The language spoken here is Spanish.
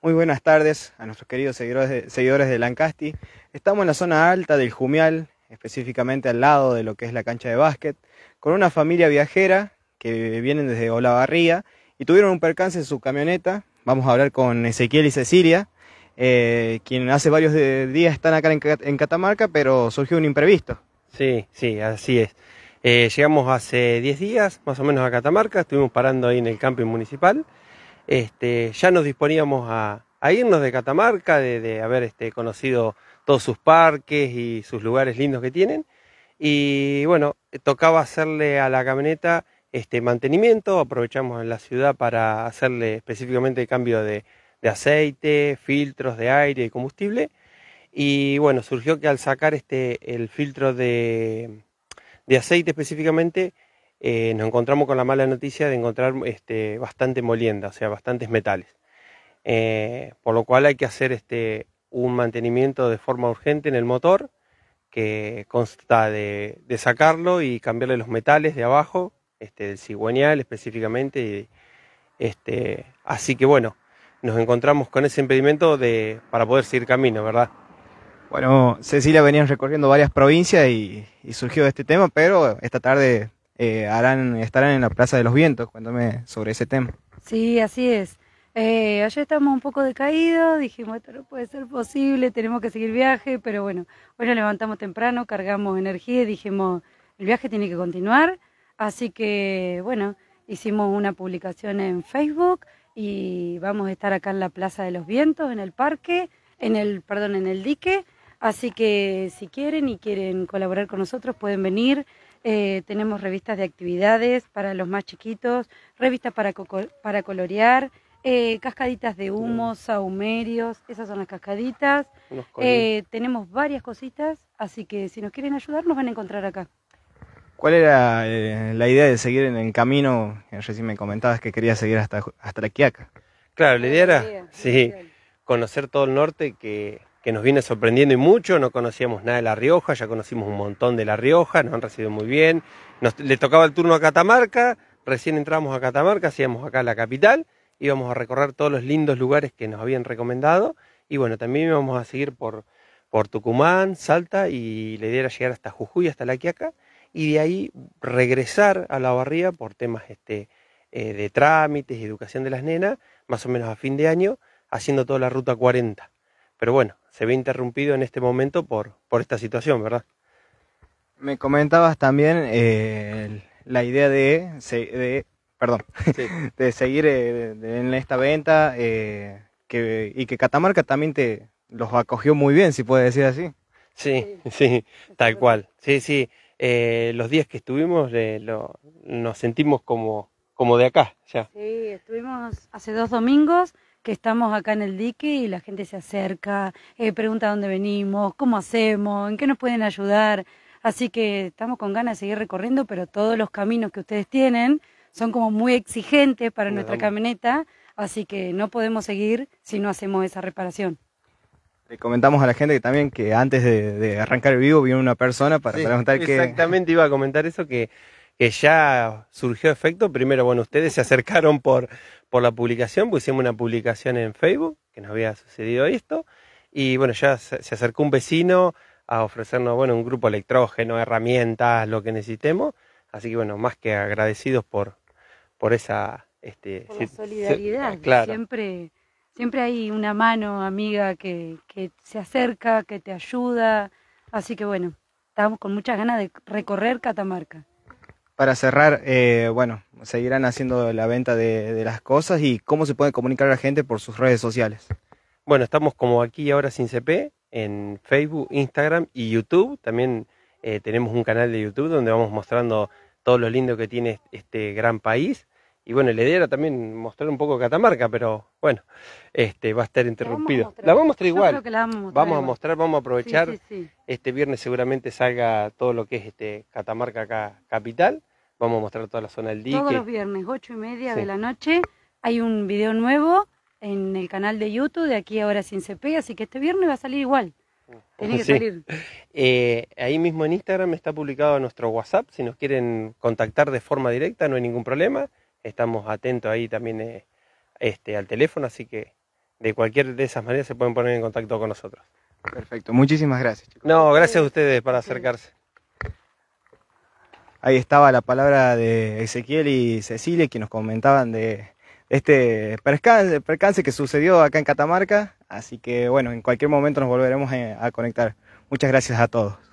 Muy buenas tardes a nuestros queridos seguidores de, Lancasti. Estamos en la zona alta del Jumial, específicamente al lado de lo que es la cancha de básquet, con una familia viajera que vienen desde Olavarría y tuvieron un percance en su camioneta. Vamos a hablar con Ezequiel y Cecilia, eh, quien hace varios días están acá en, Catamarca, pero surgió un imprevisto. Sí, sí, así es. Eh, llegamos hace 10 días más o menos a Catamarca, estuvimos parando ahí en el camping municipal este, ya nos disponíamos a, irnos de Catamarca, de, haber este, conocido todos sus parques y sus lugares lindos que tienen. Y bueno, tocaba hacerle a la camioneta este mantenimiento, aprovechamos en la ciudad para hacerle específicamente el cambio de, aceite, filtros de aire y combustible. Y bueno, surgió que al sacar este, el filtro de aceite específicamente, eh, nos encontramos con la mala noticia de encontrar este, bastante molienda, o sea, bastantes metales. Eh, por lo cual hay que hacer este, un mantenimiento de forma urgente en el motor, que consta de, sacarlo y cambiarle los metales de abajo, este, del cigüeñal específicamente. este, así que bueno, nos encontramos con ese impedimento de, para poder seguir camino, ¿verdad? Bueno, Cecilia venían recorriendo varias provincias y surgió este tema, pero esta tarde eh, harán, estarán en la Plaza de los Vientos. Cuéntame sobre ese tema. Sí, así es. Eh, ayer estábamos un poco decaídos, dijimos, esto no puede ser posible, tenemos que seguir viaje, pero bueno, hoy levantamos temprano, cargamos energía y dijimos, el viaje tiene que continuar, así que bueno, hicimos una publicación en Facebook y vamos a estar acá en la Plaza de los Vientos, en el parque, en el, perdón, en el dique, así que si quieren y quieren colaborar con nosotros pueden venir, eh, tenemos revistas de actividades para los más chiquitos, revistas para, para colorear, eh, cascaditas de humo, saumerios, esas son las cascaditas. Eh, tenemos varias cositas, así que si nos quieren ayudar nos van a encontrar acá. ¿Cuál era la idea de seguir en el camino? Recién me comentabas que quería seguir hasta, hasta la Quiaca. Claro, la idea era conocer todo el norte, que que nos viene sorprendiendo y mucho. No conocíamos nada de La Rioja, ya conocimos un montón de La Rioja, nos han recibido muy bien. Nos, le tocaba el turno a Catamarca, recién entramos a Catamarca, hacíamos acá la capital, íbamos a recorrer todos los lindos lugares que nos habían recomendado y bueno, también íbamos a seguir por, por Tucumán, Salta y la idea era llegar hasta Jujuy, hasta La Quiaca y de ahí regresar a la barría por temas este, eh, de trámites, educación de las nenas, más o menos a fin de año, haciendo toda la ruta 40. Pero bueno, se ve interrumpido en este momento por, por esta situación, ¿verdad? Me comentabas también eh, la idea de, de perdón, de seguir eh, en esta venta eh, y que Catamarca también te los acogió muy bien, si puede decir así. Sí, sí, tal cual. Sí, sí. los días que estuvimos nos sentimos como, como de acá, ya. Sí, estuvimos hace dos domingos estamos acá en el dique y la gente se acerca, eh, pregunta dónde venimos, cómo hacemos, en qué nos pueden ayudar. Así que estamos con ganas de seguir recorriendo, pero todos los caminos que ustedes tienen son como muy exigentes para nuestra camioneta, así que no podemos seguir si no hacemos esa reparación. Le comentamos a la gente que también que antes de, arrancar el vivo vino una persona para preguntar que... Exactamente, iba a comentar eso, que que ya surgió efecto. Primero, bueno, ustedes se acercaron por, por la publicación, pusimos una publicación en Facebook, que nos había sucedido esto, y bueno, ya se, acercó un vecino a ofrecernos, bueno, un grupo electrógeno, herramientas, lo que necesitemos. Así que bueno, más que agradecidos por, por esa... Este, por la solidaridad, siempre, siempre hay una mano amiga que, que se acerca, que te ayuda. Así que bueno, estamos con muchas ganas de recorrer Catamarca para cerrar, eh, bueno, seguirán haciendo la venta de, las cosas y cómo se puede comunicar a la gente por sus redes sociales. Bueno, estamos como aquí ahora sin CP en Facebook, Instagram y YouTube. También eh, tenemos un canal de YouTube donde vamos mostrando todo lo lindo que tiene este gran país. Y bueno, la idea era también mostrar un poco Catamarca, pero bueno, este va a estar interrumpido. La vamos a mostrar, igual. vamos, a mostrar, vamos a aprovechar. Este viernes seguramente salga todo lo que es este Catamarca acá, capital. Vamos a mostrar toda la zona del dique. Todos los viernes, 8 y media de la noche, hay un video nuevo en el canal de YouTube de aquí ahora sin CP, así que este viernes va a salir igual. Tiene que salir. Eh, ahí mismo en Instagram está publicado nuestro WhatsApp, si nos quieren contactar de forma directa no hay ningún problema, estamos atentos ahí también eh, este, al teléfono, así que de cualquier de esas maneras se pueden poner en contacto con nosotros. Perfecto, muchísimas gracias. No, gracias a ustedes para acercarse ahí estaba la palabra de Ezequiel y Cecilia, que nos comentaban de este percance, percance que sucedió acá en Catamarca. Así que bueno, en cualquier momento nos volveremos eh, a conectar. Muchas gracias a todos.